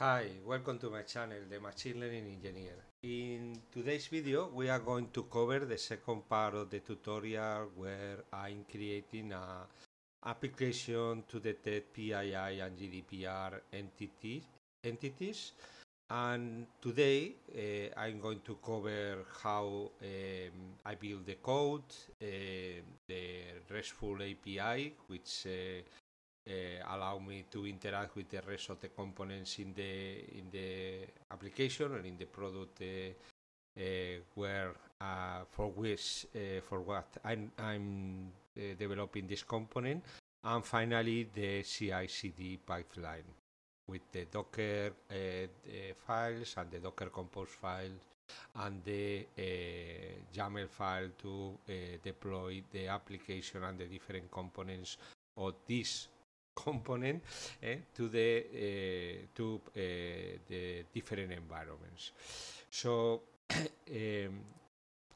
Hi, welcome to my channel, the Machine Learning Engineer. In today's video, we are going to cover the second part of the tutorial where I'm creating an application to detect PII and GDPR entities. entities. And today, uh, I'm going to cover how um, I build the code, uh, the RESTful API, which uh, uh, allow me to interact with the rest of the components in the in the application and in the product eh, eh, where uh, for which for what I'm, I'm developing this component and finally the CI/CD pipeline with the Docker uh, the files and the Docker Compose file and the uh, YAML file to uh, deploy the application and the different components of this component eh, to the eh, to eh, the different environments. So. um,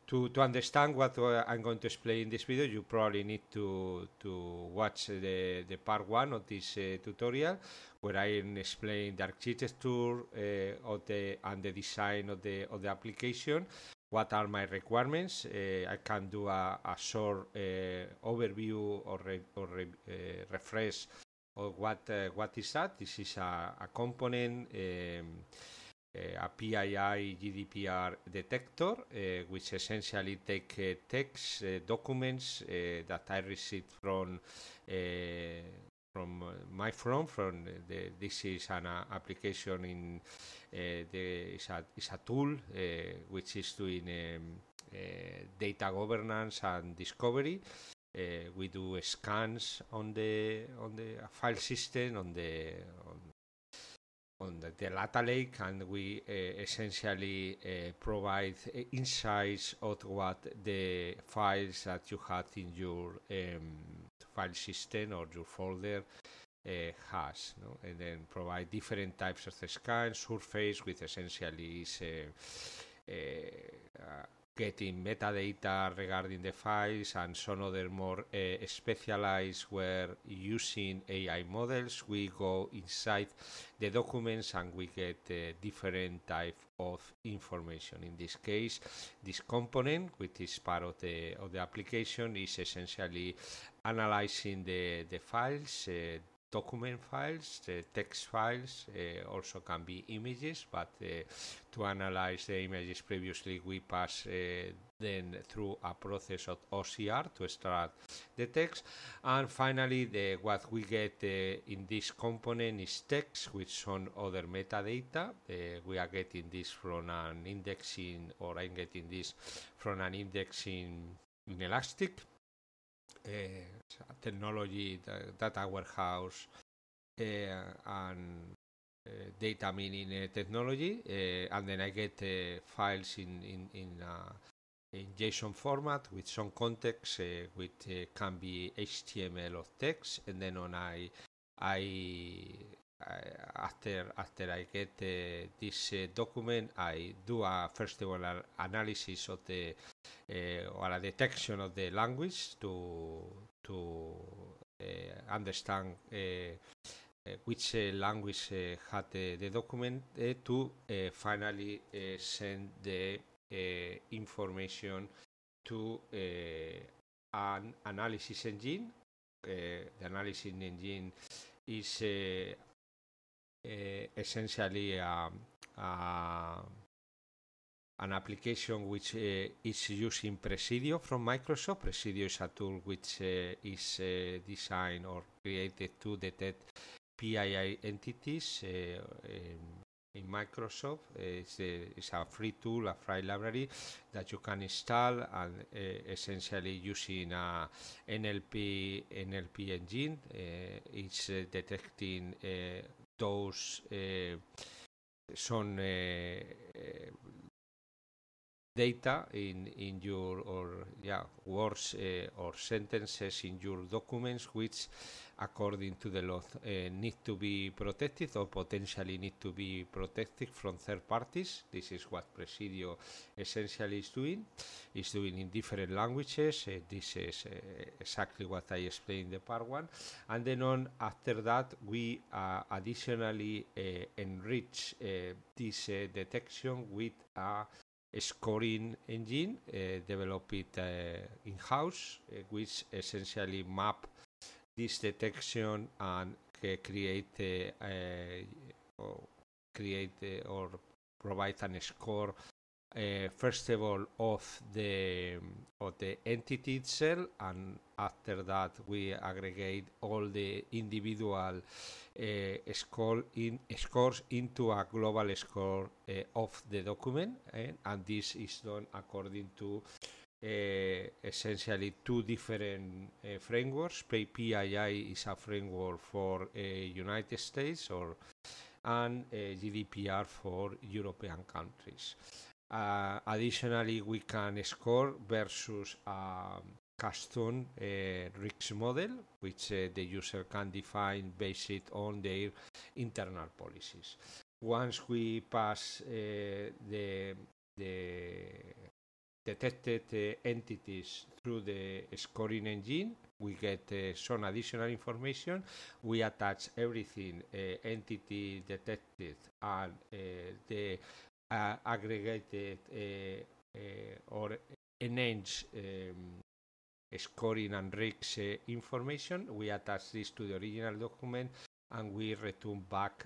to, to understand what uh, I'm going to explain in this video, you probably need to, to watch the, the part one of this uh, tutorial, where I explain the architecture uh, of the, and the design of the, of the application, what are my requirements. I can do a, a short overview or, re, or re, refresh what uh, what is that? This is a, a component. Um, uh, a PII GDPR detector, uh, which essentially take uh, text uh, documents uh, that I received from from my phone. From the, this is an application in the is a, is a tool which is doing um, data governance and discovery. Uh, we do scans on the on the uh, file system on the on, on the, the data lake, and we uh, essentially uh, provide insights of what the files that you had in your um, file system or your folder has, no? and then provide different types of scans, surface, which essentially is uh, getting metadata regarding the files and some other more uh, specialized where using AI models we go inside the documents and we get uh, different type of information in this case this component which is part of the of the application is essentially analyzing the the files uh, document files, text files, uh, also can be images, but uh, to analyze the images previously we pass uh, then through a process of OCR to extract the text. And finally, the, what we get uh, in this component is text with some other metadata. Uh, we are getting this from an indexing, or I'm getting this from an indexing in Elastic. Eh, technology, data warehouse, eh, and eh, data mining technology, and then I get files in in in, uh, in, JSON format with some context, which can be HTML or text, and then on I I Eh, after after I get this uh, document, I do a first of all analysis of the uh, or a detection of the language to to understand which language had the, the document to finally send the information to an analysis engine. the analysis engine is uh, Eh, essentially um, uh, an application which eh, is using Presidio from Microsoft. Presidio is a tool which eh, is designed or created to detect PII entities in Microsoft. It's a, it's a, free tool, a free library that you can install and uh, essentially using a NLP NLP engine. Uh, it's uh, detecting dous eh, son eh, eh, data in, in your or yeah words eh, or sentences in your documents which according to the law uh, need to be protected or potentially need to be protected from third parties. This is what Presidio essentially is doing. It's doing in different languages. Uh, this is uh, exactly what I explained in the part one. And then on after that, we uh, additionally uh, enrich uh, this detection with a scoring engine developed in-house, which essentially map this detection and create eh, or create or provide an score uh, first of all of the of the entity itself and after that we aggregate all the individual uh, score in scores into a global score uh, of the document and this is done according to Eh, essentially two different eh, frameworks. PII is a framework for eh, United States or and GDPR for European countries. Uh, additionally, we can score versus a custom uh, risk model, which uh, the user can define based on their internal policies. Once we pass the, the Detected uh, entities through the scoring engine. We get uh, some additional information. We attach everything uh, entity detected and uh, the uh, aggregated or enhanced um, scoring and rigs information. We attach this to the original document and we return back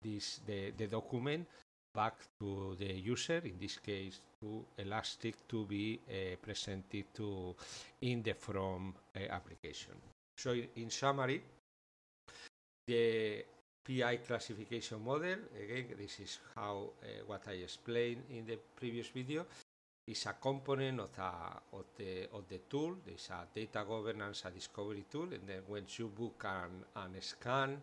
this the, the document back to the user, in this case to Elastic to be uh, presented to in the from uh, application. So in summary, the PI classification model, again, this is how uh, what I explained in the previous video, is a component of, a, of, the, of the tool. There's a data governance, a discovery tool, and then when you book an, an scan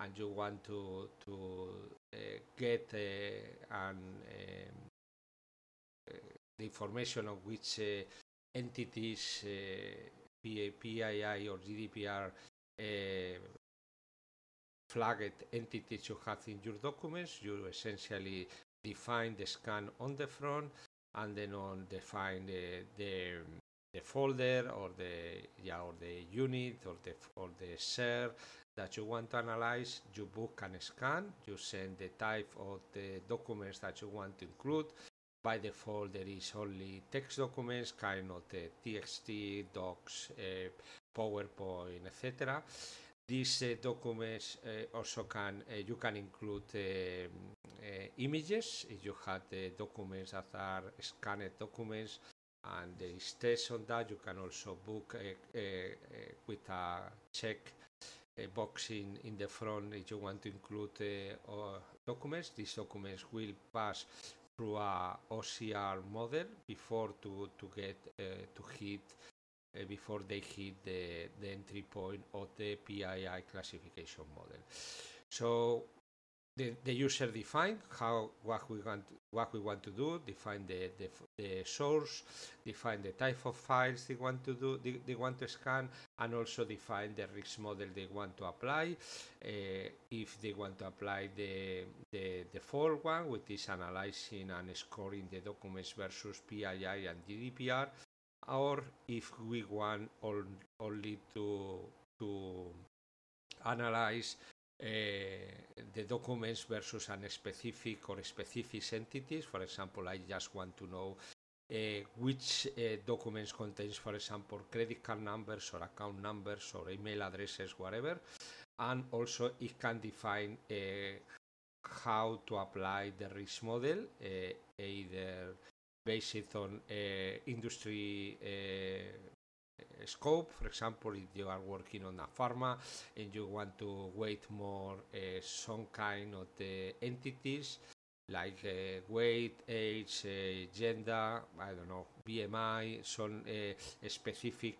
and you want to, to uh, get uh, an, um, uh, the information of which uh, entities, uh, PII or GDPR, flagged entities you have in your documents, you essentially define the scan on the front and then on define the, the the folder or the yeah or the unit or the or the share that you want to analyze you book and scan you send the type of the documents that you want to include by default there is only text documents kind of the txt docs uh, powerpoint etc these uh, documents uh, also can uh, you can include eh, images if you have the documents that are scanned documents and there is on that you can also book with a check a box in, in the front if you want to include documents these documents will pass through a OCR model before to, to get to hit uh, before they hit the, the entry point of the PII classification model. So the, the user defines how what we want to, what we want to do, define the, the, the source, define the type of files they want to do they, they want to scan, and also define the risk model they want to apply. Uh, if they want to apply the the default one, which is analyzing and scoring the documents versus PII and GDPR, or if we want on, only to to analyze uh, the documents versus an specific or specific entities. For example, I just want to know uh, which uh, documents contains, for example, credit card numbers or account numbers or email addresses, whatever. And also it can define uh, how to apply the risk model, either based on uh, industry uh, scope. For example, if you are working on a pharma and you want to weight more uh, some kind of the entities like uh, weight, age, uh, gender, I don't know, BMI, some uh, specific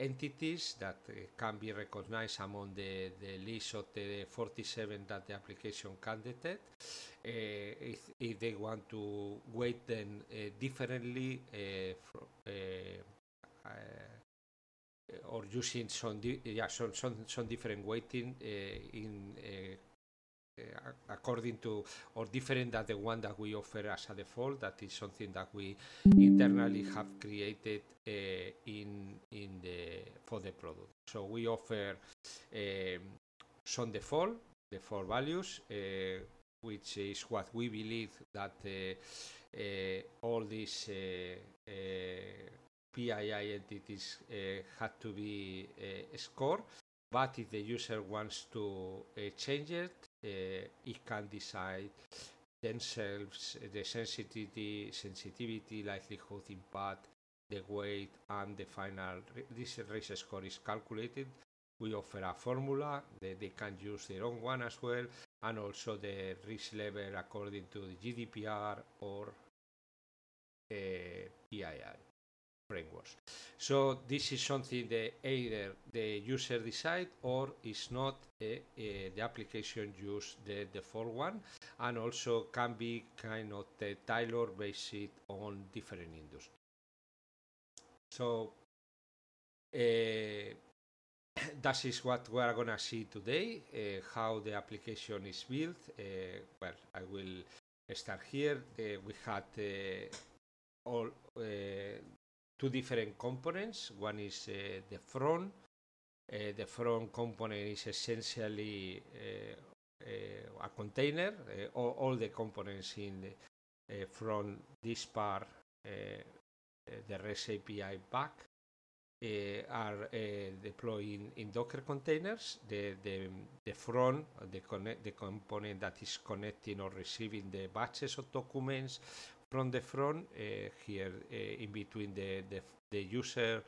entities that can be recognized among the, the list of the 47 that the application can detect. Eh, if, if, they want to weight them eh, differently eh, or using some yeah some some, some different weighting in according to or different than the one that we offer as a default. That is something that we internally have created uh, in in the for the product. So we offer um, some default default values. Uh, which is what we believe that uh, uh, all these uh, PII entities had to be scored. But if the user wants to change it, he can decide themselves the sensitivity, sensitivity, likelihood, impact, the weight, and the final this race score is calculated. We offer a formula. that they can use their own one as well, and also the risk level according to the GDPR or uh, PII frameworks. So this is something that either the user decide or is not a, a, the application use the default one and also can be kind of tailored based on different industries. So uh, that is what we are going to see today, uh, how the application is built. Uh, well, I will start here. Uh, we had uh, all uh, two different components. One is uh, the front. the front component is essentially a container. All, all, the components in the, from this part, the REST API back Eh, are eh, deployed in, Docker containers. The, the, the front, the, connect, the component that is connecting or receiving the batches of documents from the front uh, here uh, in between the, the, the, user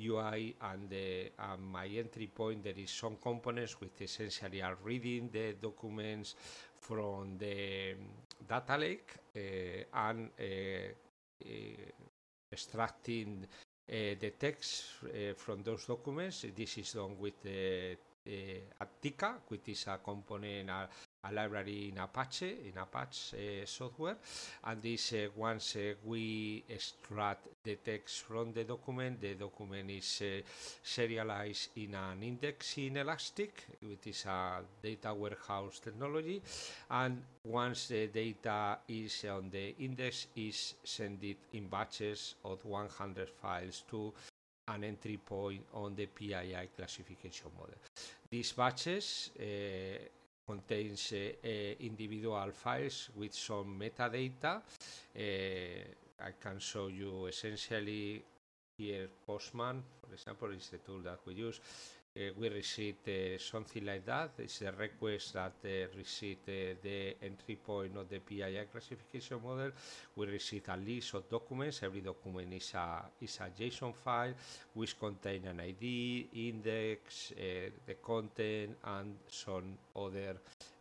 UI and, the, and my entry point there is some components which essentially are reading the documents from the data lake uh, and extracting uh, the text uh, from those documents. This is done with the uh, uh, Attica, which is a component, a library in Apache, in Apache eh, software, and this eh, once eh, we extract the text from the document, the document is serialized in an index in Elastic, which is a data warehouse technology, and once the data is on the index, is sent it in batches of 100 files to an entry point on the PII classification model. These batches uh, contains eh, individual files with some metadata. Eh, I can show you essentially here Postman, for example, is the tool that we use. Eh, we received eh, something like that. It's a request that eh, received the entry point of the PII classification model. We received a list of documents. Every document is a, is a JSON file which contains an ID, index, the content, and some other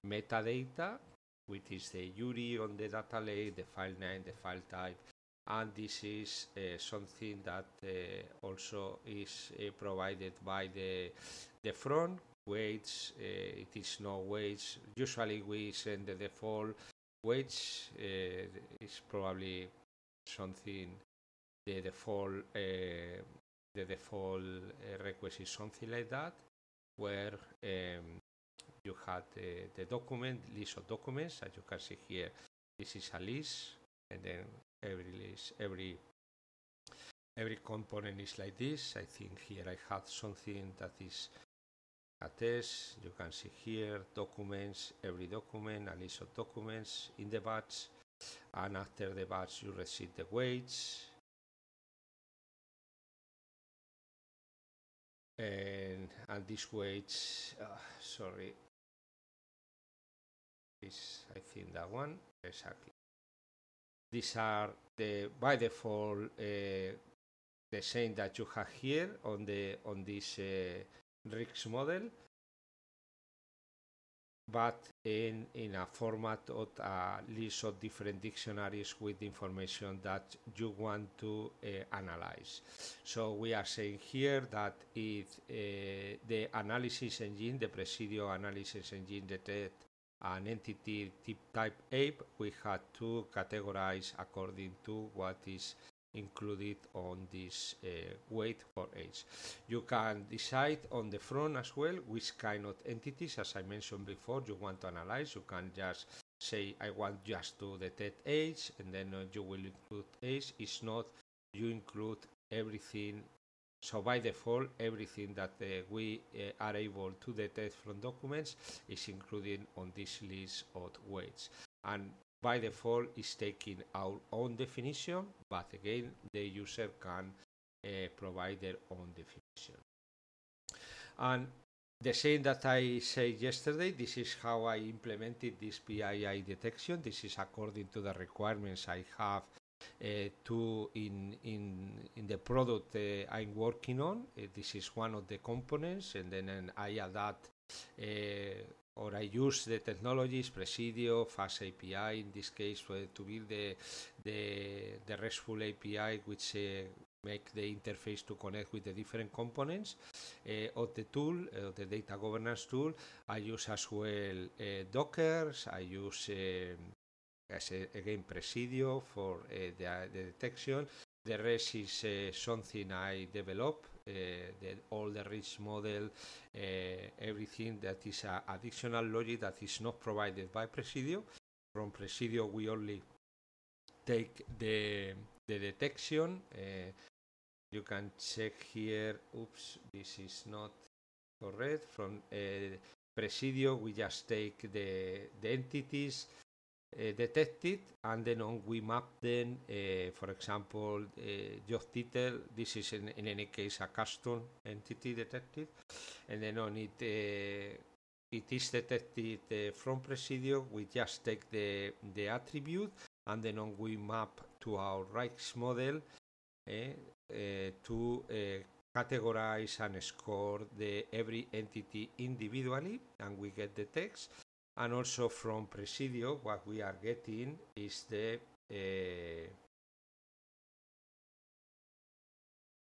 metadata which is the URI on the data lake, the file name, the file type, and this is uh, something that uh, also is uh, provided by the the front weights uh, it is no weights usually we send the default weights uh, is probably something the default uh, the default request is something like that where um, you had the document list of documents as you can see here this is a list and then every list, every every component is like this. I think here I have something that is a test. You can see here documents, every document, a list of documents in the batch, and after the batch you receive the weights. And, and ah, this weights, uh, sorry, is I think that one exactly. These are the by default uh, the same that you have here on the on this uh, Rix model but in, in a format of a list of different dictionaries with information that you want to uh, analyze. So we are saying here that if uh, the analysis engine, the Presidio analysis engine detect an entity type ape, we had to categorize according to what is included on this uh, weight for age. You can decide on the front as well which kind of entities, as I mentioned before, you want to analyze. You can just say, I want just to detect age, and then uh, you will include age. It's not you include everything so by default, everything that uh, we uh, are able to detect from documents is included on this list of weights. And by default, it's taking our own definition, but again, the user can uh, provide their own definition. And the same that I said yesterday, this is how I implemented this PII detection. This is according to the requirements I have uh, to in in in the product I'm working on. Uh, this is one of the components, and then and I adapt uh, or I use the technologies Presidio, Fast API in this case to build the the, the RESTful API which uh, make the interface to connect with the different components uh, of the tool, uh, the data governance tool. I use as well Docker. I use um, as a, again Presidio for uh, eh, the, the, detection. The rest is uh, something I develop, eh, the, all the risk model, everything that is a additional logic that is not provided by Presidio. From Presidio we only take the, the detection. you can check here, oops, this is not correct. From Presidio we just take the, the entities, Eh, detected and then on we map then, eh, for example job eh, title this is in, in, any case a custom entity detected and then on it it is detected from Presidio we just take the the attribute and then on we map to our rights model to categorize and score the every entity individually and we get the text and also from Presidio what we are getting is the uh,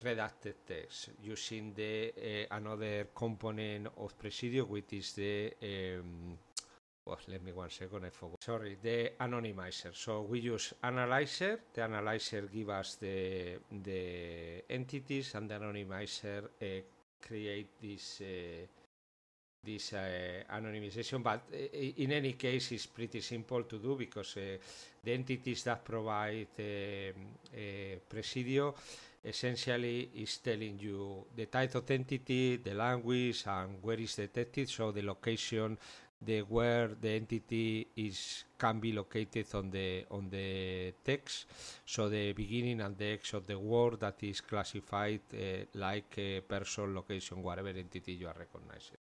redacted text using the uh, another component of Presidio which is the um, well, oh, let me one second, I forgot. Sorry, the anonymizer. So we use analyzer. The analyzer gives us the the entities, and the anonymizer uh, create this uh, this uh, anonymization but uh, in any case it's pretty simple to do because uh, the entities that provide um, uh, presidio essentially is telling you the type of entity the language and where is detected so the location the where the entity is can be located on the on the text so the beginning and the end of the word that is classified uh, like a person location whatever entity you are recognizing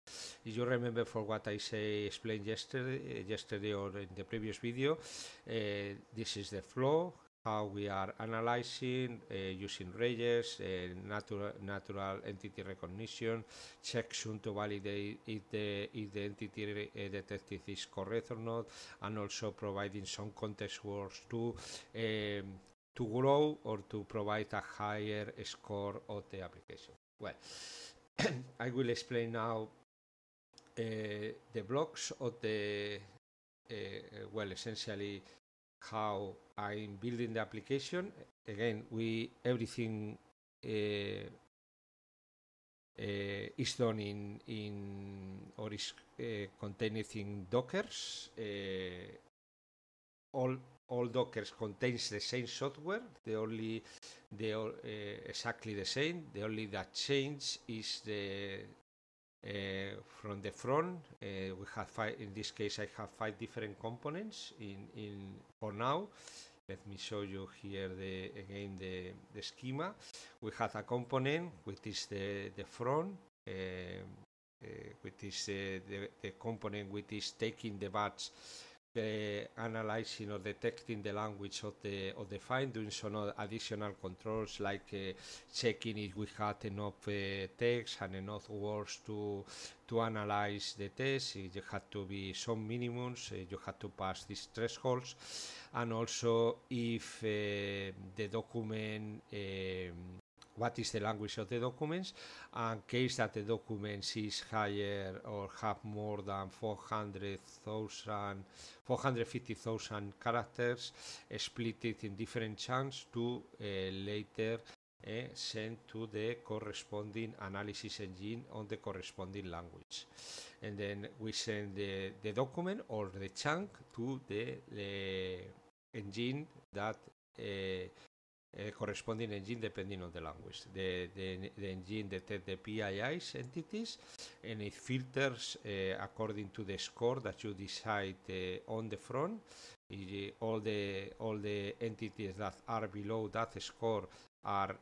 if you remember for what i say explained yesterday uh, yesterday or in the previous video uh, this is the flow how we are analyzing uh, using Reyes, uh, eh, natural, natural entity recognition, checksum to validate if the, if the entity uh, detected is correct or not, and also providing some context words to, um, to grow or to provide a higher score of the application. Well, I will explain now the blocks of the, well, essentially how I'm building the application. Again, we everything uh, uh, is done in in or is uh, contained in Docker's. Uh, all all Docker's contains the same software. The only the uh, exactly the same. The only that change is the uh, from the front, uh, we have five, in this case I have five different components in, in for now. Let me show you here the again the, the schema. We have a component which is the, the front, uh, uh which is uh, the, the component which is taking the batch analyzing or detecting the language of the of the file, doing some additional controls like uh, checking if we had enough uh, text and enough words to to analyze the test. You had to be some minimums. Uh, you had to pass these thresholds, and also if uh, the document um, what is the language of the documents and case that the documents is higher or have more than 400,000 450,000 characters split it in different chunks to uh, later uh, send to the corresponding analysis engine on the corresponding language and then we send the, the document or the chunk to the, the eh, engine that uh, uh, eh, corresponding engine depending on the language. The, the, the engine detects the PIIs entities and it filters uh, according to the score that you decide uh, on the front. all the all the entities that are below that score are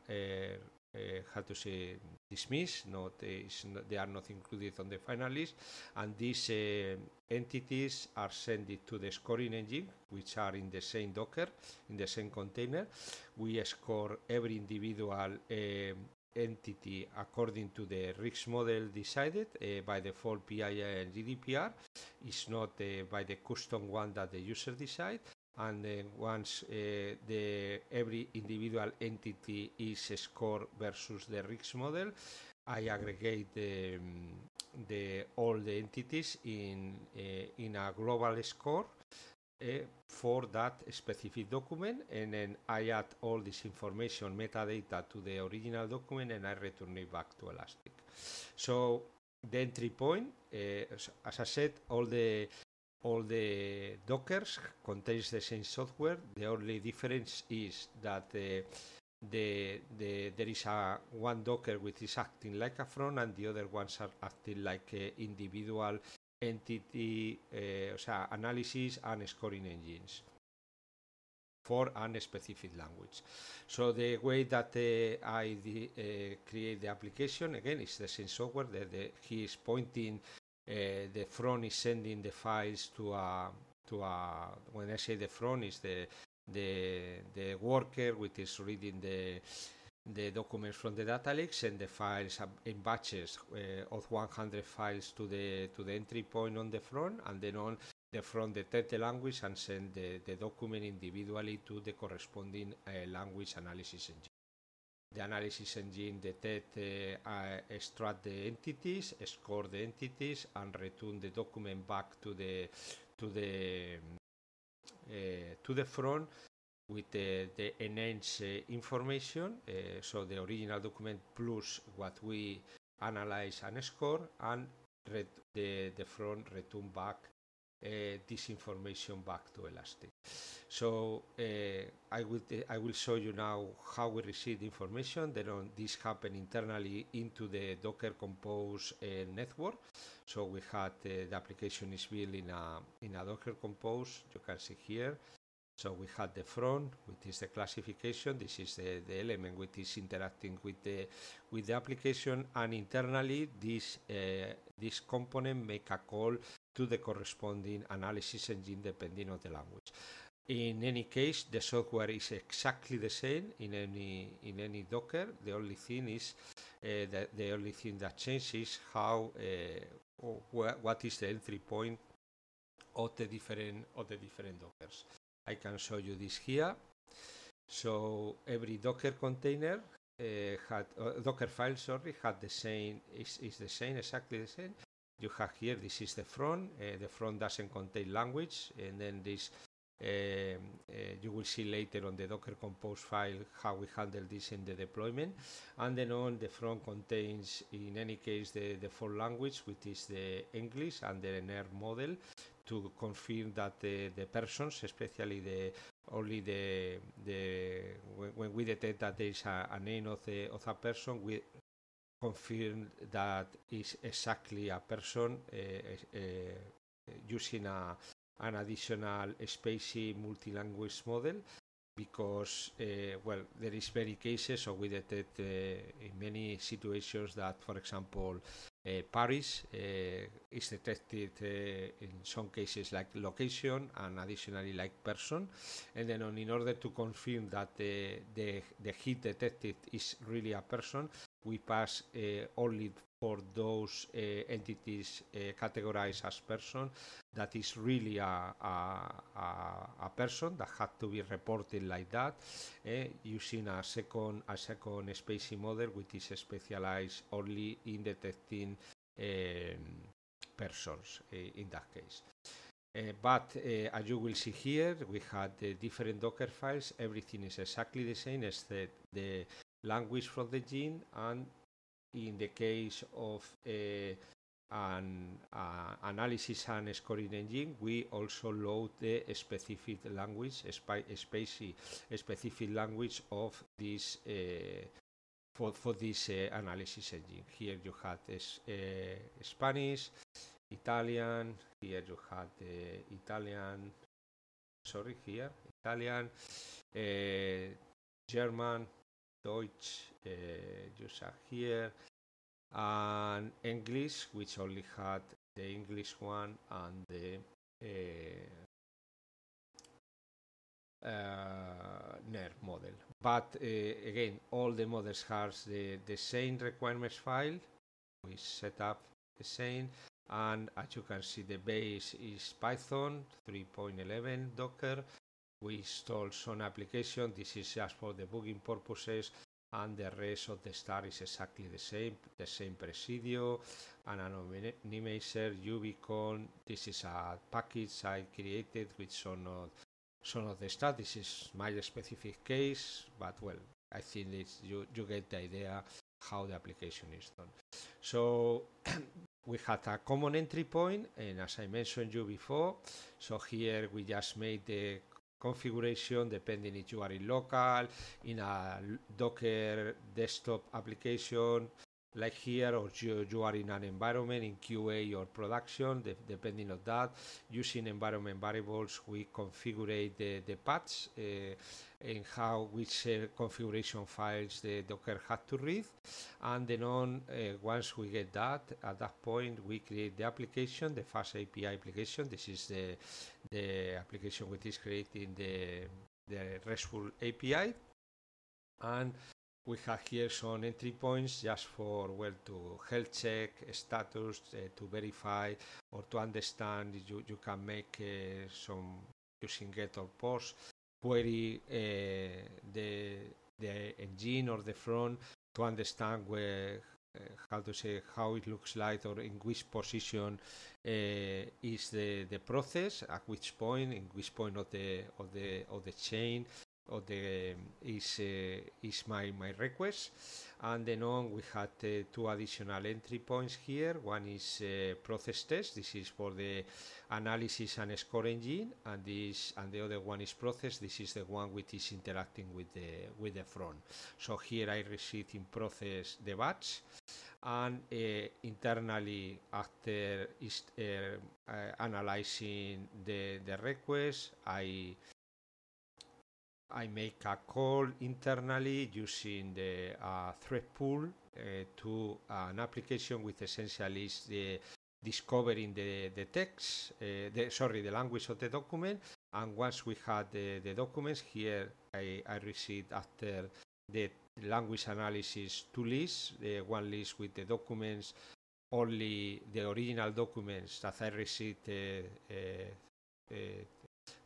had eh, to say dismissed. Not, eh, not, they are not included on the final list, and these eh, entities are sent to the scoring engine, which are in the same Docker, in the same container. We score every individual entity according to the risk model decided uh, by default pia and GDPR. It's not uh, by the custom one that the user decides and then once uh, the every individual entity is scored versus the RIX model i aggregate the, the all the entities in uh, in a global score uh, for that specific document and then i add all this information metadata to the original document and i return it back to elastic so the entry point uh, as i said all the all the dockers contains the same software. The only difference is that uh, the, the there is a one docker which is acting like a front and the other ones are acting like individual entity uh, so analysis and scoring engines for a specific language. So the way that uh, I uh, create the application again is the same software that the, he is pointing Eh, the front is sending the files to a to a when I say the front is the the the worker which is reading the the documents from the data lake and the files in batches uh, of 100 files to the to the entry point on the front and then on the front detect the language and send the, the document individually to the corresponding uh, language analysis engine the analysis engine detect, uh, extract the entities, score the entities, and return the document back to the to the eh, to the front with the, the enhanced eh, information, so the original document plus what we analyze and score, and the, the front return back uh, this information back to Elastic. So eh, I will eh, I will show you now how we receive the information. Then this happen internally into the Docker Compose eh, network. So we had the application is built in a in a Docker Compose. You can see here. So we had the front, which is the classification. This is the, the element which is interacting with the with the application, and internally this uh, this component make a call to the corresponding analysis engine depending on the language. In any case, the software is exactly the same in any in any Docker. The only thing is uh, the, the only thing that changes how uh, wh what is the entry point of the different of the different Dockers. I can show you this here. So every Docker container uh, had uh, Docker file, sorry, had the same is is the same exactly the same, you have here this is the front uh, the front doesn't contain language and then this uh, uh, you will see later on the docker compose file how we handle this in the deployment and then on the front contains in any case the default language which is the english and the NER model to confirm that the, the persons especially the only the the when, when we detect that there is a, a name of the of a person we confirmed that is exactly a person eh, eh, eh, using a, an additional spacey multi-language model because uh, well there is very cases so we detect uh, in many situations that for example Eh, Paris eh, is detected eh, in some cases like location and additionally like person and then on, in order to confirm that the, the, the detected is really a person we pass only for those uh, entities uh, categorized as person that is really a, a, a, person that had to be reported like that uh, using a second a second spacing model which is specialized only in detecting um, persons uh, in that case. Uh, but uh, as you will see here, we had uh, different Docker files. Everything is exactly the same except the language from the gene and in the case of uh, an uh, analysis and scoring engine, we also load the specific language, spacey, specific language of this uh, for, for this analysis engine. Here you had Spanish, Italian. Here you had the Italian. Sorry, here Italian, uh, German, Deutsch uh, eh, saw here, and English, which only had the English one and the uh, uh, NER model. But uh, again, all the models have the, the same requirements file, we set up the same, and as you can see, the base is Python 3.11 Docker, we install some application this is just for the booking purposes and the rest of the star is exactly the same the same presidio and an anonymizer ubicon this is a package i created with some of some of the stuff. this is my specific case but well i think it's you you get the idea how the application is done so we had a common entry point and as I mentioned you before so here we just made the configuration depending if you are in local, in a Docker desktop application, like here or you, you are in an environment in QA or production de depending on that using environment variables we configure the, the paths uh, and how which uh, configuration files the docker has to read and then on uh, once we get that at that point we create the application the fast API application this is the the application which is creating the the RESTful API and we have here some entry points just for well to health check status uh, to verify or to understand you, you can make uh, some using get or post query uh, the the engine or the front to understand where how to say how it looks like or in which position is the, the process at which point in which point of the of the of the chain of the is uh, is my my request and then on we had uh, two additional entry points here one is uh, process test this is for the analysis and score engine and this and the other one is process this is the one which is interacting with the with the front so here i received in process the batch and uh, internally after uh, analyzing the, the request I I make a call internally using the uh, thread pool uh, to an application which essentially is the discovering the, the text, uh, the, sorry, the language of the document. And once we had the, the documents here, I, I received after the language analysis two lists, one list with the documents, only the original documents that I received uh, uh, uh,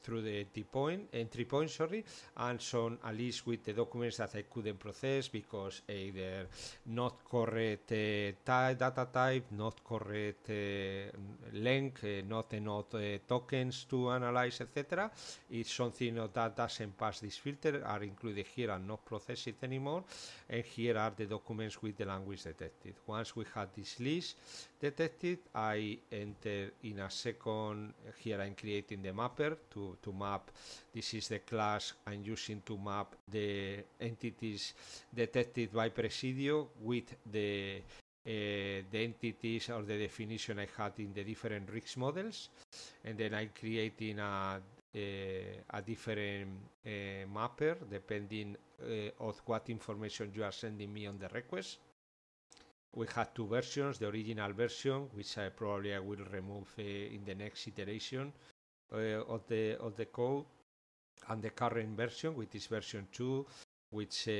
through the entry point, entry eh, point sorry, and some at least with the documents that I couldn't process because either not correct uh, data type, not correct uh, length, uh, not enough tokens to analyze, etc. If something that doesn't pass this filter are included here and not processed anymore. And here are the documents with the language detected. Once we have this list detected, I enter in a second, here I'm creating the mapper to to map. This is the class I'm using to map the entities detected by Presidio with the uh, the entities or the definition I had in the different Rix models, and then I'm creating a a, eh, a different uh, mapper depending uh, of what information you are sending me on the request. We had two versions: the original version, which I probably I will remove in the next iteration, uh, of the of the code and the current version, which is version two, which uh,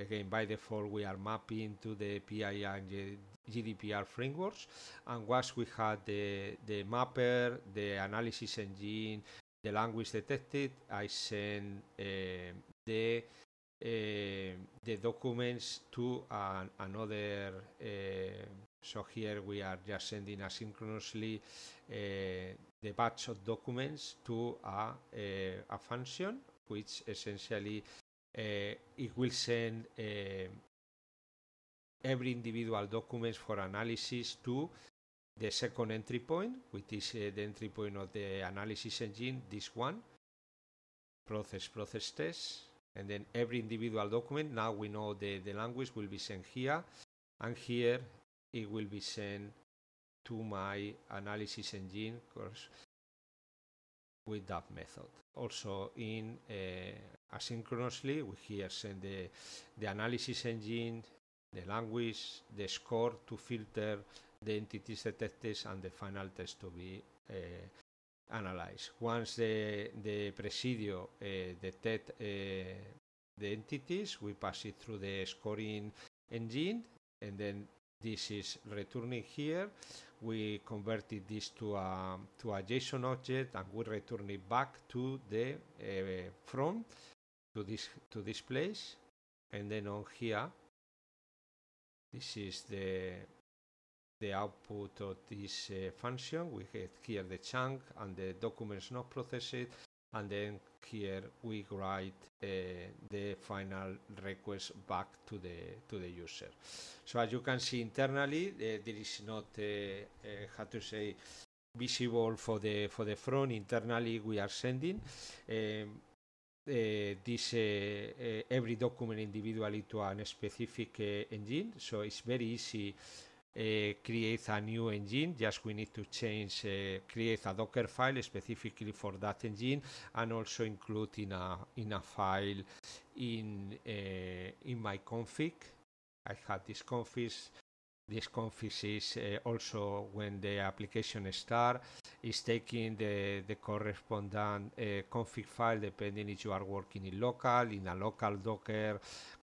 again by default we are mapping to the PI and GDPR frameworks. And once we had the, the mapper, the analysis engine, the language detected, I send uh, the uh, the documents to an, another. Uh, so here we are just sending asynchronously uh, the batch of documents to a, a, eh, a function, which essentially eh, it will send eh, every individual documents for analysis to the second entry point, which is the entry point of the analysis engine, this one, process process test, and then every individual document, now we know the, the language will be sent here, and here it will be sent to my analysis engine course with that method. Also in uh, asynchronously, we here send the, the analysis engine, the language, the score to filter the entities detected and the final test to be uh, analyzed. Once the, the presidio uh, detect uh, the entities, we pass it through the scoring engine and then this is returning here we converted this to a to a json object and we return it back to the uh, from to this to this place and then on here this is the the output of this uh, function we get here the chunk and the documents not processed and then here we write uh, the final request back to the to the user so as you can see internally uh, there is not uh, uh how to say visible for the for the front internally we are sending um, uh, this uh, every document individually to a specific engine so it's very easy uh, eh, creates a new engine. Just we need to change, uh, create a Docker file specifically for that engine, and also include in a in a file in uh, in my config. I have this config. This config is also when the application start is taking the the correspondent config file depending if you are working in local in a local Docker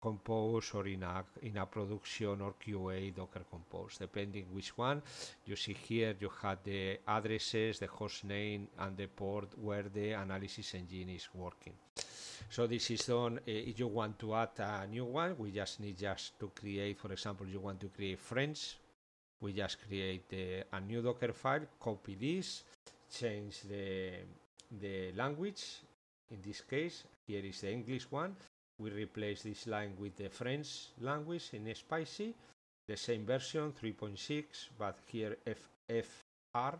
compose or in a in a production or QA Docker compose depending which one you see here you have the addresses the host name and the port where the analysis engine is working so this is done uh, if you want to add a new one we just need just to create for example you want to create friends we just create a new docker file copy this change the the language in this case here is the English one we replace this line with the French language in SPICY, the same version 3.6, but here FFR,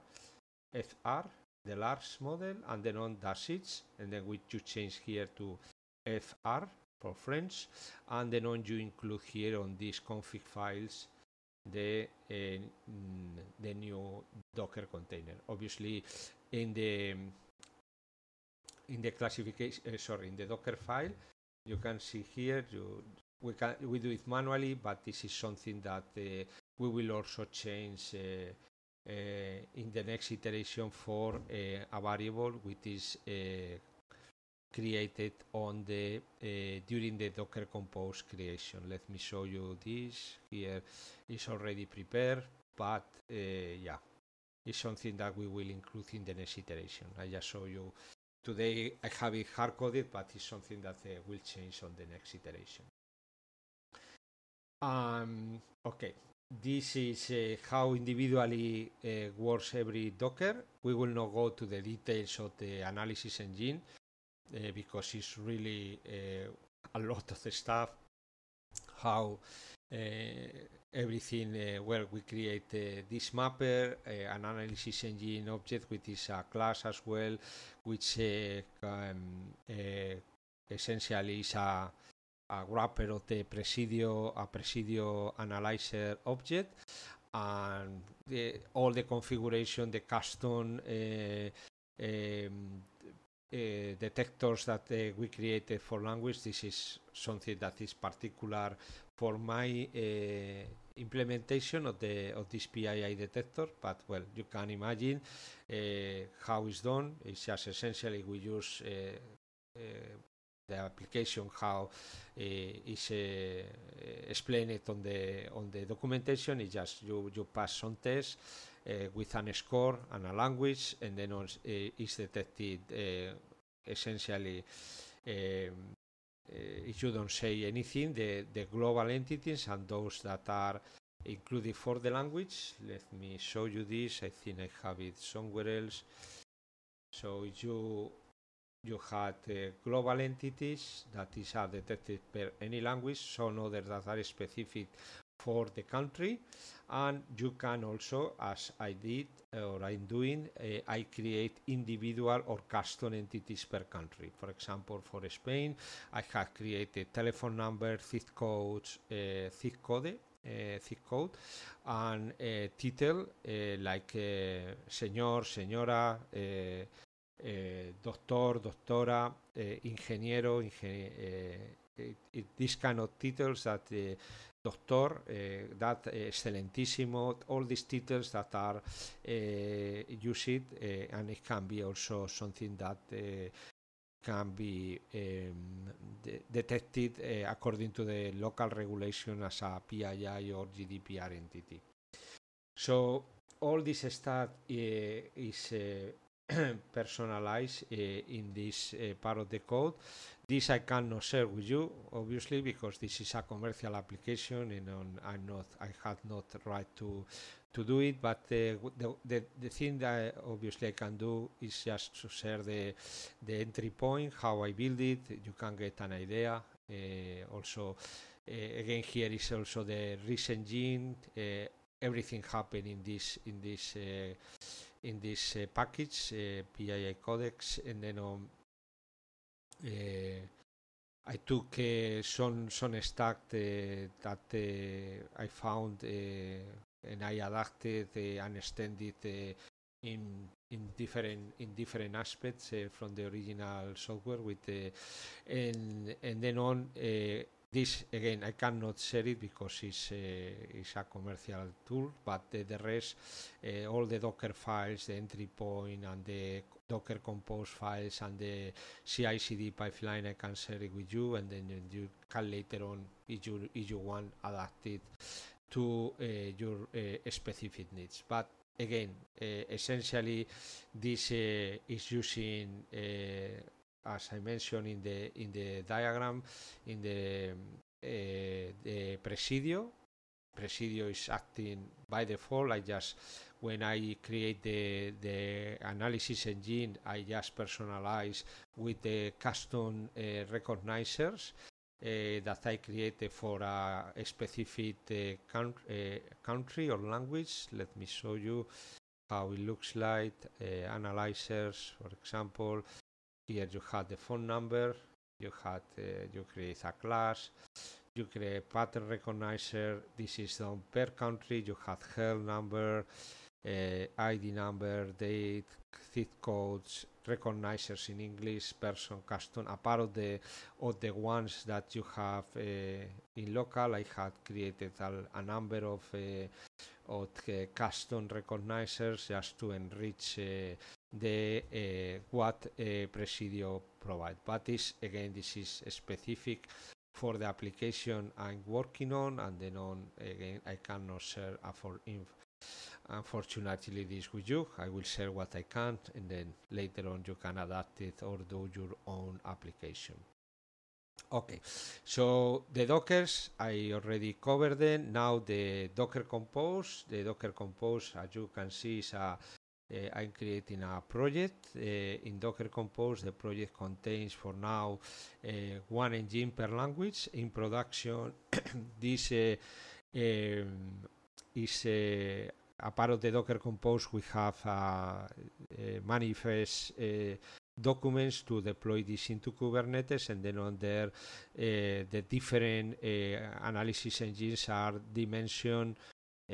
FR, the large model, and then on dash it, and then we to change here to FR for French, and then on you include here on these config files the uh, the new Docker container. Obviously, in the in the classification, uh, sorry, in the Docker file, you can see here you we can we do it manually but this is something that uh, we will also change uh, uh, in the next iteration for uh, a variable which is uh, created on the uh, during the docker compose creation let me show you this here is already prepared but yeah it's something that we will include in the next iteration i just show you Today I have it hard coded, but it's something that uh, will change on the next iteration. Um, okay, this is uh, how individually uh, works every Docker. We will not go to the details of the analysis engine uh, because it's really uh, a lot of the stuff. How uh, everything uh, well we create uh, this mapper uh, an analysis engine object which is a uh, class as well which uh, um, uh, essentially is a, a wrapper of the presidio a presidio analyzer object and the, all the configuration the custom um, uh, detectors that uh, we created for language. This is something that is particular for my uh, implementation of the of this PII detector. But well, you can imagine uh, how it's done. It's just essentially we use uh, uh, the application how uh, is uh, explained on the on the documentation It's just you you pass some tests uh, with an score and a language and then it's uh, detected essentially um, Eh, if you don't say anything, the, the global entities and those that are included for the language. Let me show you this. I think I have it somewhere else. So you you had uh, global entities that is are detected per any language, So others that are specific for the country and you can also as I did or I'm doing uh, I create individual or custom entities per country for example for Spain I have created telephone number zip codes uh, eh, zip code uh, eh, zip code and title like señor señora doctor doctora ingeniero ingen it, it, these kind of titles that uh, doctor uh, that eh, excellentísimo. all these titles that are eh, used and it can be also something that can be um, de detected according to the local regulation as a PII or GDPR entity. So all this stuff is personalized in this part of the code this I cannot share with you, obviously, because this is a commercial application and I'm not, I had not right to to do it. But the, the, the, the thing that I obviously I can do is just to share the, the entry point, how I build it. You can get an idea. Uh, also, uh, again, here is also the recent gene. Uh, everything happened in this in this in this package, PII codecs, and then on Eh, I took eh, some some stack that eh, I found and I adapted and extended in in different in different aspects from the original software with the and and then on this again, I cannot share it because it's, uh, it's a commercial tool, but the rest, uh, all the Docker files, the entry point, and the Docker Compose files, and the CI CD pipeline, I can share it with you, and then you can later on, if you, if you want, adapt it to uh, your uh, specific needs. But again, essentially, this is using as I mentioned in the in the diagram, in the uh, the presidio. Presidio is acting by default. I just when I create the the analysis engine, I just personalize with the custom uh, recognizers uh, that I created for a, specific country, country or language. Let me show you how it looks like. analyzers, for example, here you have the phone number, you had uh, you create a class, you create pattern recognizer. This is done per country. You had health number, uh, ID number, date, zip codes, recognizers in English, person, custom. Apart of the of the ones that you have uh, in local, I had created a, a number of uh, of uh, custom recognizers just to enrich uh, the eh, what eh, Presidio provide. But this again, this is specific for the application I'm working on, and then on again, I cannot share a unfortunately this with you i will share what i can and then later on you can adapt it or do your own application okay so the dockers i already covered them now the docker compose the docker compose as you can see is a Eh, I'm creating a project eh, in Docker Compose. The project contains for now eh, one engine per language. In production, this um, is uh, a part of the Docker Compose. We have uh, manifest uh, documents to deploy this into Kubernetes, and then on there, the different analysis engines are dimensioned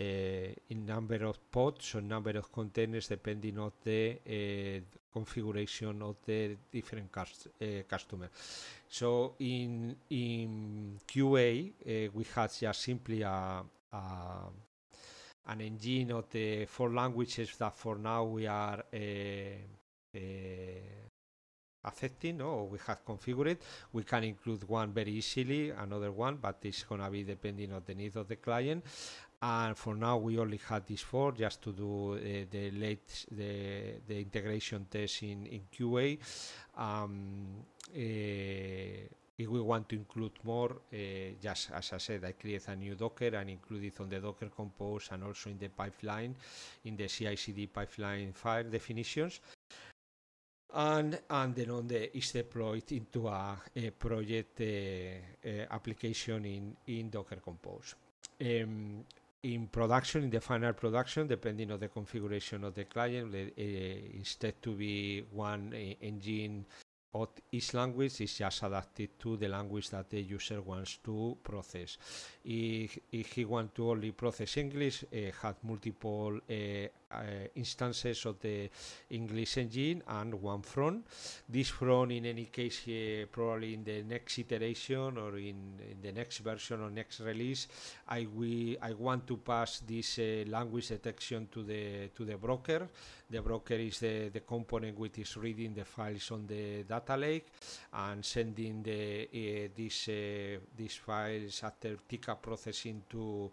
Eh, in number of pods or number of containers depending on the eh, configuration of the different cast, eh, customer. So in in QA we had just simply a, a an engine of the four languages that for now we are uh, accepting no? or we have configured. We can include one very easily, another one, but it's going to be depending on the need of the client and for now we only had these four just to do uh, the late the, the integration test in, in QA um, eh, if we want to include more, uh, just as I said, I create a new Docker and include it on the Docker Compose and also in the pipeline, in the CI/CD pipeline file definitions, and and then on the is deployed into a, a project uh, uh, application in in Docker Compose. Um, in production, in the final production, depending on the configuration of the client, uh, instead to be one eh, engine what each language is just adapted to the language that the user wants to process. If, if he wants to only process English, uh, eh, had multiple uh, uh, instances of the English engine and one front. This front, in any case, uh, probably in the next iteration or in, in, the next version or next release, I will I want to pass this language detection to the to the broker. The broker is the the component which is reading the files on the data data lake and sending the eh, these eh, these files after tika processing to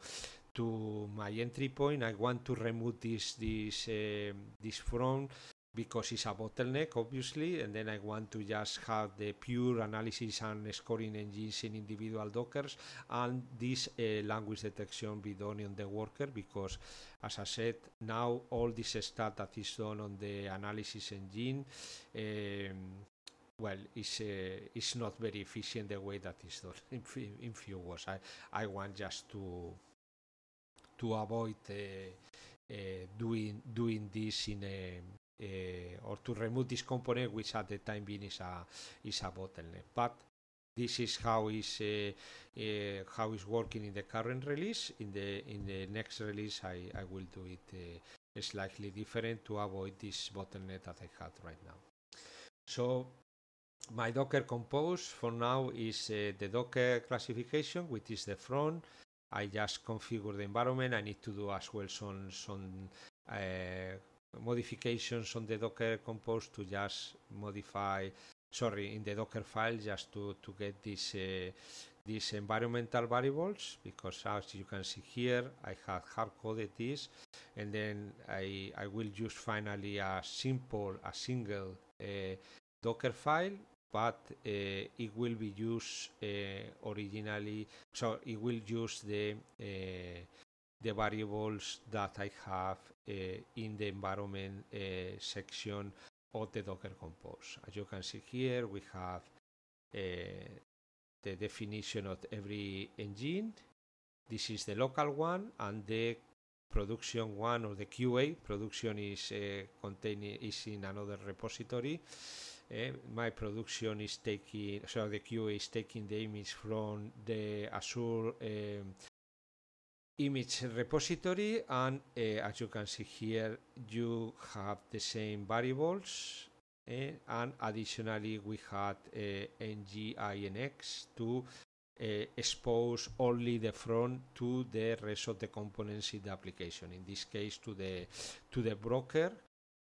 to my entry point. I want to remove this this eh, this from because it's a bottleneck obviously and then I want to just have the pure analysis and scoring engines in individual dockers and this uh, language detection be done on the worker because as I said now all this stuff that is done on the analysis engine um, well, it's, uh, it's not very efficient the way that it's done in, in few words. I, I want just to to avoid uh, uh, doing doing this in a uh, or to remove this component which at the time being is a is a bottleneck. But this is how is uh, uh, how is working in the current release. In the in the next release, I, I will do it uh, slightly different to avoid this bottleneck that I had right now. So my Docker Compose for now is uh, the Docker classification, which is the front. I just configure the environment. I need to do as well some some uh, modifications on the Docker Compose to just modify. Sorry, in the Docker file, just to to get this. Uh, these environmental variables because as you can see here I have hard coded this and then I, I will use finally a simple a single uh, docker file but eh, it will be used eh, originally. So it will use the eh, the variables that I have in the environment section of the Docker Compose. As you can see here, we have the definition of every engine. This is the local one and the production one or the QA. Production is uh, contained is in another repository. Eh, my production is taking, so the QA is taking the image from the Azure image repository and uh, as you can see here you have the same variables eh, and additionally we had uh, nginx to expose only the front to the rest of the components in the application in this case to the to the broker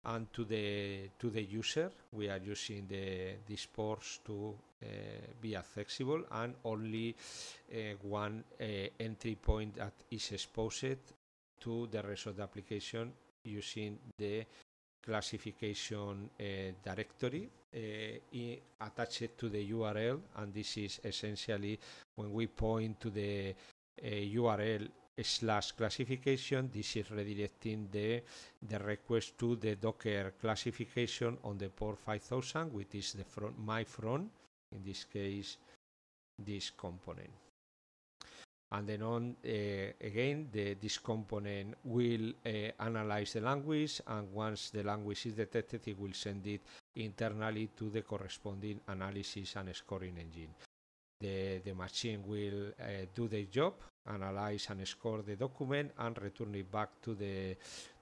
and to the to the user we are using the these ports to uh, be accessible and only uh, one uh, entry point that is exposed to the rest of the application using the classification uh, directory uh, attached to the URL and this is essentially when we point to the URL uh, slash classification. This is redirecting the, the request to the Docker classification on the port 5000, which is the front, my front, in this case, this component. And then on uh, again, the, this component will uh, analyze the language, and once the language is detected, it will send it internally to the corresponding analysis and scoring engine. The, the machine will uh, do the job analyze and score the document and return it back to the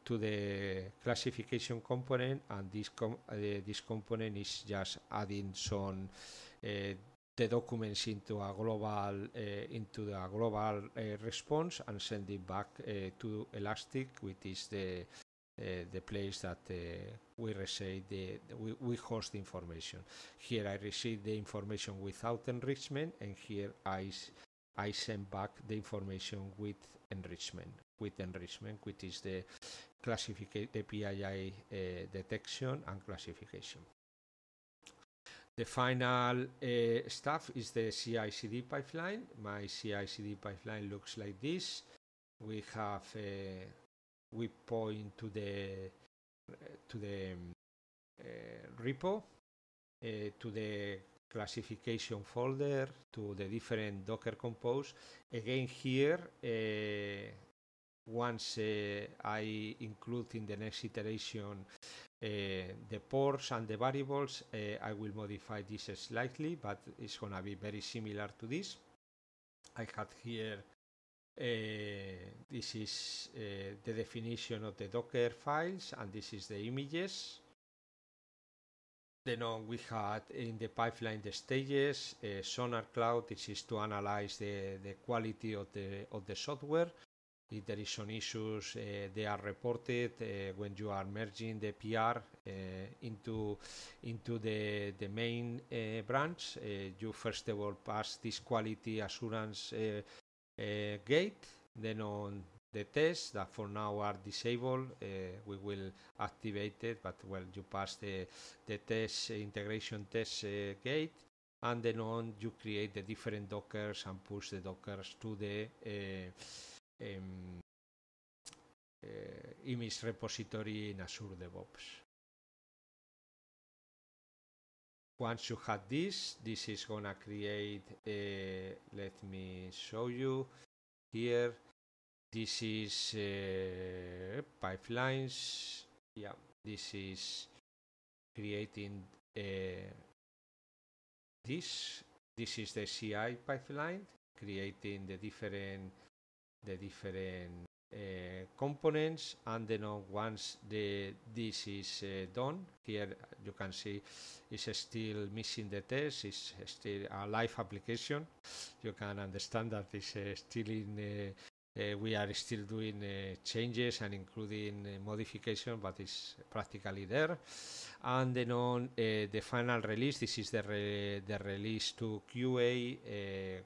to the classification component and this com uh, this component is just adding some uh, the documents into a global uh, into the global uh, response and send it back uh, to elastic which is the uh, the place that we receive the, the we, we host the information here i receive the information without enrichment and here i I send back the information with enrichment, with enrichment, which is the classification, the PII uh, detection and classification. The final uh, stuff is the CI/CD pipeline. My CI/CD pipeline looks like this. We have uh, we point to the uh, to the um, uh, repo, uh, to the classification folder to the different Docker compose. Again here, uh, once uh, I include in the next iteration uh, the ports and the variables, I will modify this slightly, but it's gonna be very similar to this. I had here uh, this is uh, the definition of the docker files and this is the images then we had in the pipeline the stages. Uh, Sonar Cloud this is to analyze the, the quality of the of the software. If there is some issues, uh, they are reported uh, when you are merging the PR uh, into into the the main uh, branch. Uh, you first of all pass this quality assurance gate. Then on the tests that for now are disabled. Uh, we will activate it, but well, you pass the, the test integration test uh, gate, and then on you create the different Dockers and push the Dockers to the uh, um, image repository in Azure DevOps. Once you have this, this is gonna create. A, uh, let me show you here this is uh, pipelines yeah this is creating uh, this this is the CI pipeline creating the different the different uh, components and then uh, once the this is uh, done here you can see it's still missing the test it's still a live application you can understand that it's is uh, still in uh, uh, we are still doing uh, changes and including uh, modification, but it's practically there. And then on the final release, this is the re the release to QA.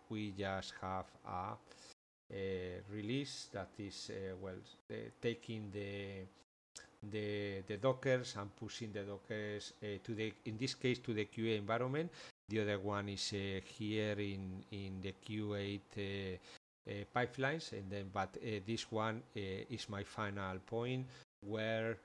we just have a, a release that is well taking the the the dockers and pushing the dockers to the in this case to the QA environment. The other one is here in in the Q8 uh, pipelines and then but uh, this one uh, is my final point where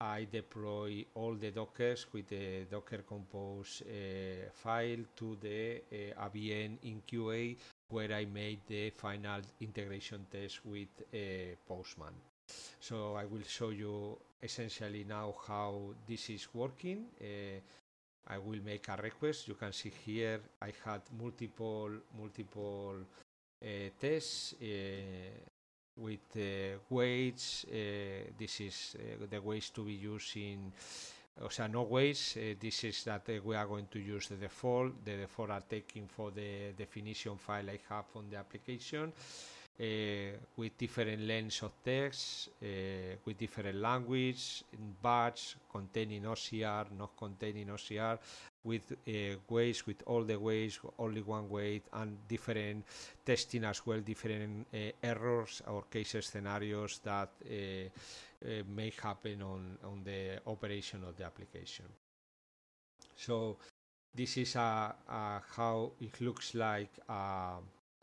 I deploy all the Dockers with the Docker Compose uh, file to the uh, AVN in QA where I made the final integration test with uh, Postman. So I will show you essentially now how this is working. I will make a request. You can see here I had multiple multiple Eh, tests eh, with eh, weights. this is the weights to be using. in or so no ways. Uh, this is that uh, we are going to use the default. The default are taking for the definition file I have on the application uh, with different lengths of text, with different language, in batch, containing OCR, not containing OCR, with uh, ways with all the ways only one way and different testing as well different uh, errors or case scenarios that uh, uh, may happen on on the operation of the application so this is a, a how it looks like a,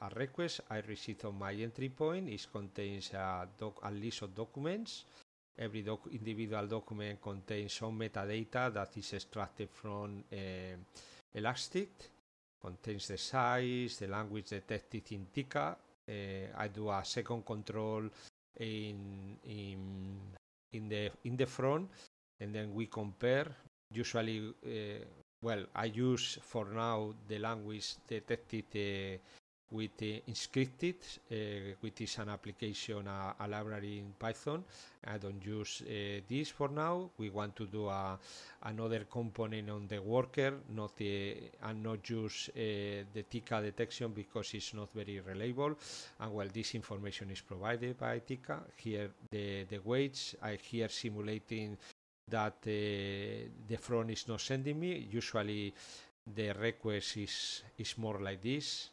a, request I received on my entry point. It contains a doc, a list of documents every doc individual document contains some metadata that is extracted from uh, Elastic, contains the size, the language detected in Tika. Uh, eh, I do a second control in, in, in, the, in the front and then we compare. Usually, uh, well, I use for now the language detected with the inscripted, uh, which is an application, uh, a library in Python. I don't use uh, this for now. We want to do a, another component on the worker, not the, and not use uh, the Tika detection because it's not very reliable. And while this information is provided by Tika, here the, the weights, I here simulating that uh, the front is not sending me. Usually the request is, is more like this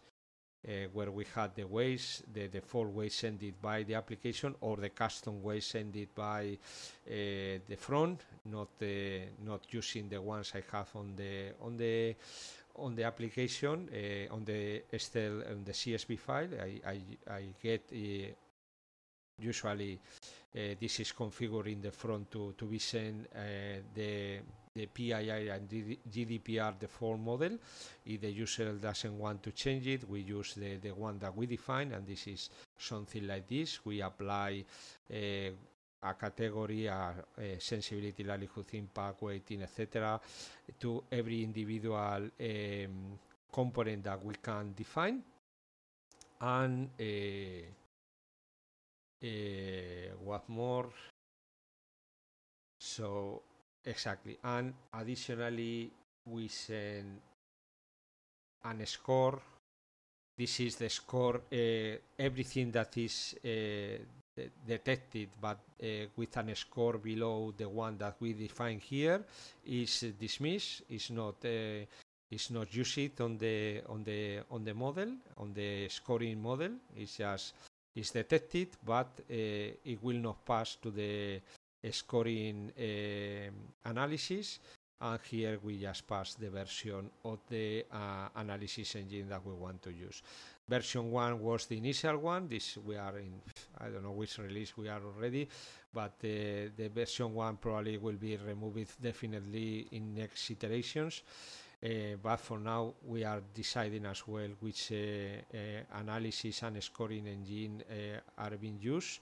uh, where we had the ways, the default ways sended by the application or the custom ways sended by uh, the front, not the, uh, not using the ones I have on the on the on the application uh, on the Excel on the CSV file. I I, I get uh, usually uh, this is configured in the front to to be sent the the PII and GDPR default model. If the user doesn't want to change it, we use the, the one that we define, and this is something like this. We apply uh, a category, a, a, sensibility, likelihood, impact, weighting, etc., to every individual um, component that we can define. And uh, uh, what more? So Exactly. And additionally, we send an score. This is the score, uh, everything that is uh, detected, but uh, with an score below the one that we define here, is dismissed. Is not uh, is not used on the on the on the model on the scoring model. It's just is detected, but uh, it will not pass to the scoring eh, analysis and here we just pass the version of the uh, analysis engine that we want to use. Version 1 was the initial one, this we are in, I don't know which release we are already, but uh, the version 1 probably will be removed definitely in next iterations. Uh, but for now we are deciding as well which analysis and scoring engine are being used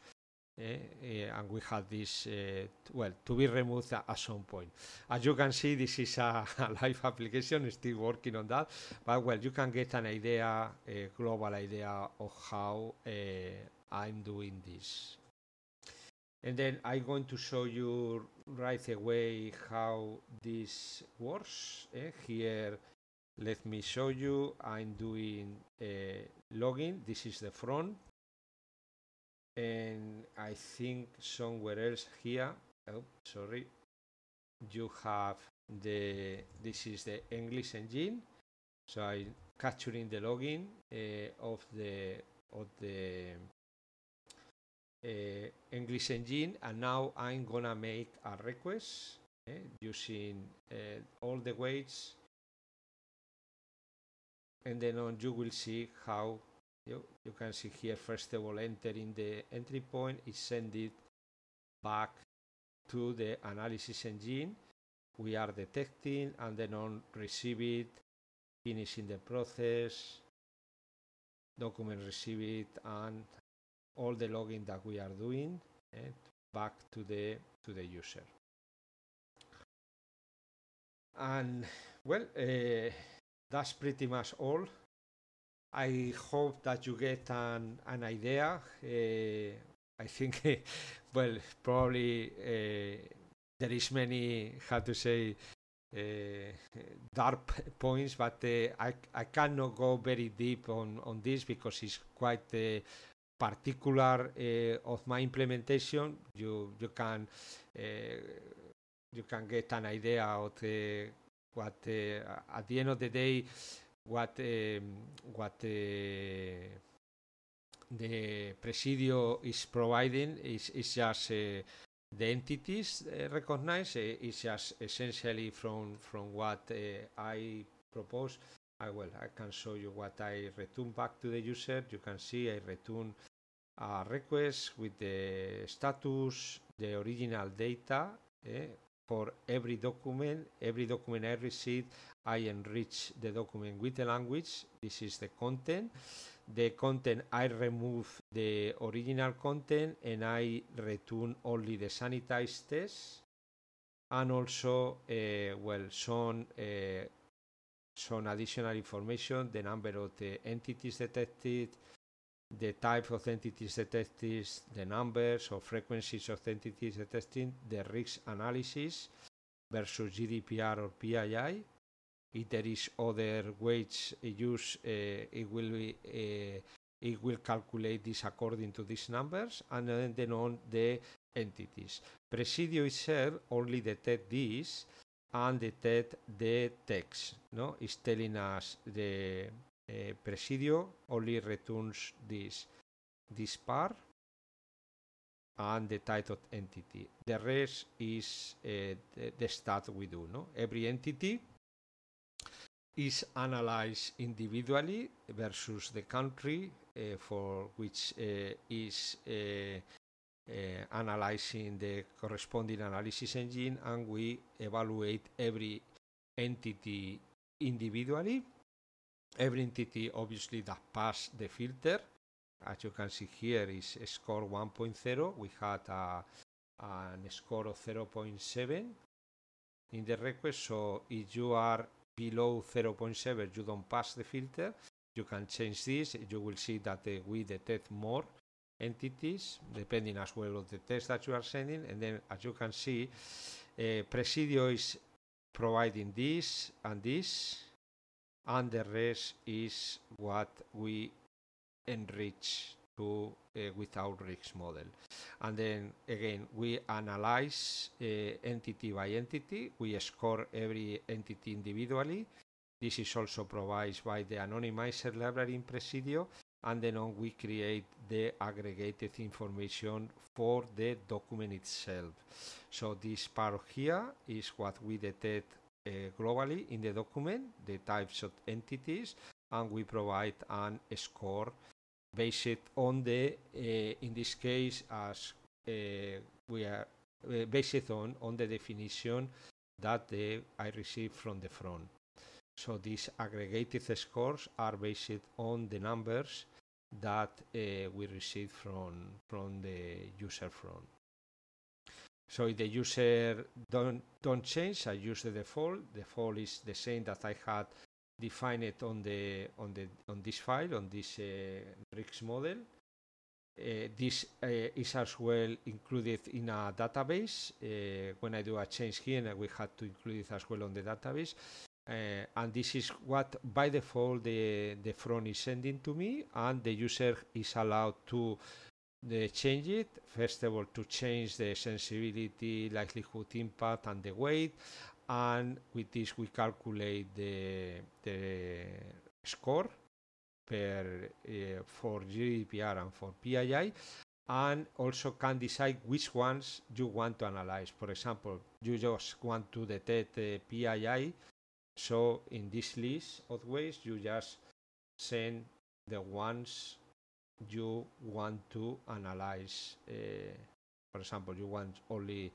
Eh, eh, and we had this, eh, well, to be removed at, some point. As you can see, this is a, a, live application, still working on that, but well, you can get an idea, a global idea of how I'm doing this. And then I'm going to show you right away how this works. Eh? Here, let me show you. I'm doing a login. This is the front and I think somewhere else here oh sorry you have the this is the English engine so I'm capturing the login uh, of the of the uh, English engine and now I'm gonna make a request eh, using uh, all the weights and then on you will see how you, you can see here first of all entering the entry point is send it back to the analysis engine we are detecting and then on receive it finishing the process document receive it and all the logging that we are doing and eh, back to the to the user and well uh, that's pretty much all I hope that you get an, an idea. Uh, I think, well, probably uh, there is many, how to say, uh, dark points, but I, I cannot go very deep on, on this because it's quite particular of my implementation. You, you, can, you can get an idea of the, what, at the end of the day, what what the presidio is providing is is just eh, the entities eh, recognized eh, is just essentially from from what I propose. I I can show you what I return back to the user. You can see I return a request with the status, the original data, eh, for every document. Every document I receive, I enrich the document with the language. This is the content. The content, I remove the original content and I return only the sanitized test and also, uh, well, some, uh, some additional information, the number of the entities detected, the type of entities detected, the numbers or frequencies of entities detected, the risk analysis versus GDPR or PII. If there is other weights uh, used, uh, it will be, uh, it will calculate this according to these numbers, and then, on the entities. Presidio itself only detect this and detect the text. No, it's telling us the eh, Presidio only returns this, this part and the titled entity. The rest is eh, the, the stat we do. No? Every entity is analyzed individually versus the country eh, for which eh, is eh, eh, analyzing the corresponding analysis engine and we evaluate every entity individually every entity obviously that passed the filter as you can see here is score 1.0 we had a, score of 0.7 in the request so if you are below 0.7 you don't pass the filter you can change this you will see that uh, we detect more entities depending as well on the test that you are sending and then as you can see uh, Presidio is providing this and this and the rest is what we enrich to uh, eh, without risk model. And then again, we analyze uh, entity by entity. We score every entity individually. This is also provided by the anonymizer library in Presidio. And then on we create the aggregated information for the document itself. So this part here is what we detect uh, globally in the document, the types of entities, and we provide an score based on the, uh, in this case, as uh, we are based on, on the definition that the, I received from the front. So these aggregated scores are based on the numbers that uh, we receive from from the user front. So if the user don't, don't change, I use the default. The default is the same that I had defined it on the on the on this file on this uh, RIX model. Uh, this uh, is as well included in a database. Uh, when I do a change here, we had to include it as well on the database. Uh, and this is what by default the, the front is sending to me, and the user is allowed to they change it first of all to change the sensibility likelihood impact and the weight and with this we calculate the, the score per uh, for GDPR and for PII and also can decide which ones you want to analyze for example you just want to detect the PII so in this list of ways you just send the ones you want to analyze. Uh, for example, you want only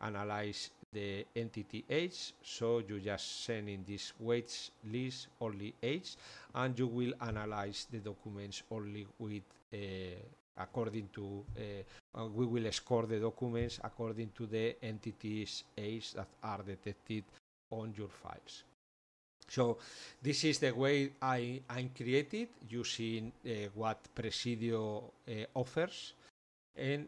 analyze the entity age, so you just send in this weights list only age, and you will analyze the documents only with uh, according to uh, we will score the documents according to the entities age that are detected on your files. So this is the way I, I'm created using uh, what Presidio uh, offers, and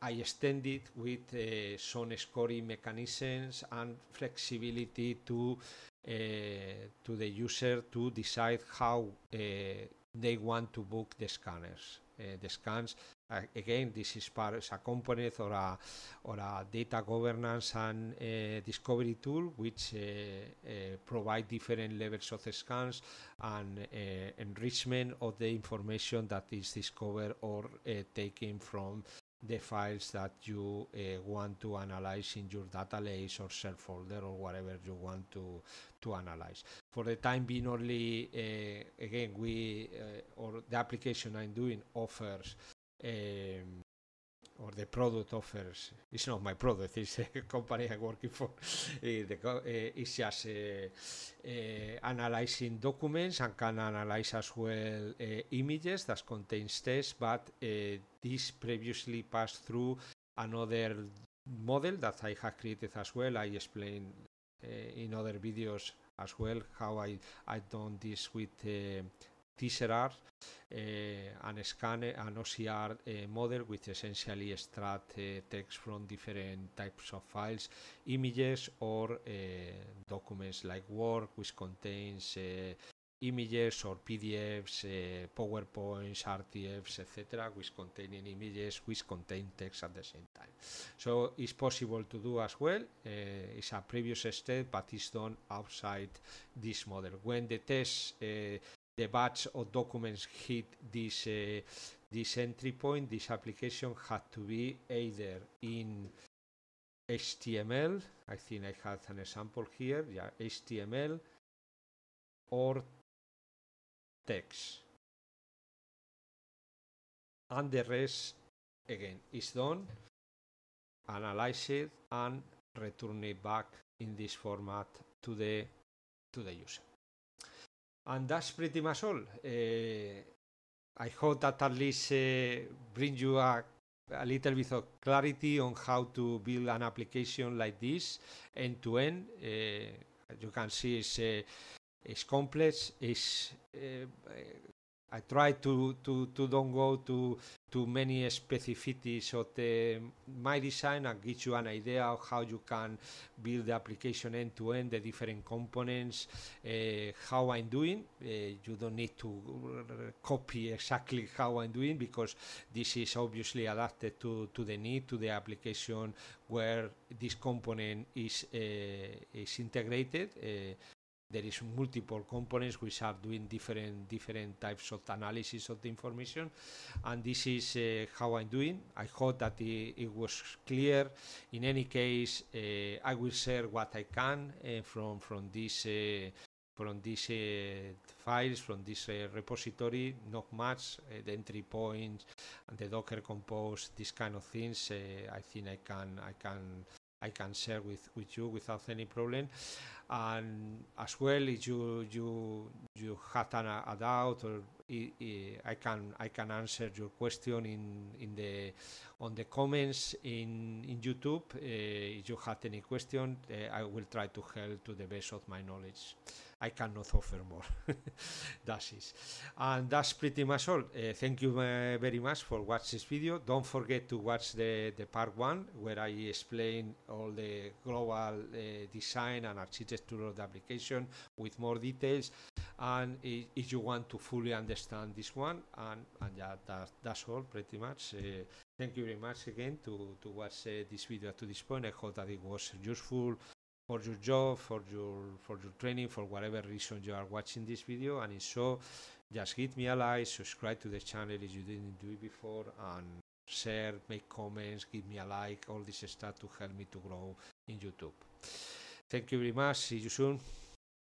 I extend it with uh, some scoring mechanisms and flexibility to uh, to the user to decide how uh, they want to book the scanners. Uh, the scans again, this is part of a component or a or a data governance and uh, discovery tool, which eh, eh, provide different levels of scans and enrichment of the information that is discovered or taken from the files that you uh, want to analyze in your data database or cell folder or whatever you want to to analyze for the time being only uh, again we uh, or the application i'm doing offers or the product offers it's not my product it's a company i'm working for the, uh, it's just uh, uh, analyzing documents and can analyze as well images that contains text but this previously passed through another model that i have created as well i explained in other videos as well how i i done this with TiserR uh, eh, and scan an OCR uh, eh, model with essentially extract uh, text from different types of files, images or documents like Word, which contains images or PDFs, PowerPoints, RTFs, etc., which contain images, which contain text at the same time. So it's possible to do as well. it's a previous step, but it's done outside this model. When the test the batch of documents hit this uh, this entry point, this application had to be either in HTML, I think I have an example here, yeah, HTML or text. And the rest, again, is done, analyze it and return it back in this format to the, to the user and that's pretty much eh, all. I hope that at least eh, brings you a a little bit of clarity on how to build an application like this end to end. you can see, it's, uh, it's complex. It's uh, I try to, to, to don't go to to many specificities of the, my design and give you an idea of how you can build the application end to end, the different components, uh, how I'm doing. Uh, you don't need to copy exactly how I'm doing because this is obviously adapted to, to the need, to the application where this component is, uh, is integrated. Uh, there is multiple components which are doing different different types of analysis of the information and this is uh, how I'm doing I hope that it, it was clear in any case uh, I will share what I can uh, from from this uh, from these uh, files, from this uh, repository, not much, the entry points, and the Docker compose, these kind of things, I think I can, I can I can share with, with you without any problem. And as well, if you you you had an, a doubt or I can I can answer your question in in the on the comments in in YouTube. Uh, if you have any question, uh, I will try to help to the best of my knowledge. I cannot offer more. that is, and that's pretty much all. Uh, thank you uh, very much for watch this video. Don't forget to watch the the part one where I explain all the global uh, design and architecture of the application with more details. And if you want to fully understand understand this one and, and yeah that, that's all pretty much uh, thank you very much again to to watch uh, this video to this point i hope that it was useful for your job for your for your training for whatever reason you are watching this video and if so just hit me a like subscribe to the channel if you didn't do it before and share make comments give me a like all this stuff to help me to grow in youtube thank you very much see you soon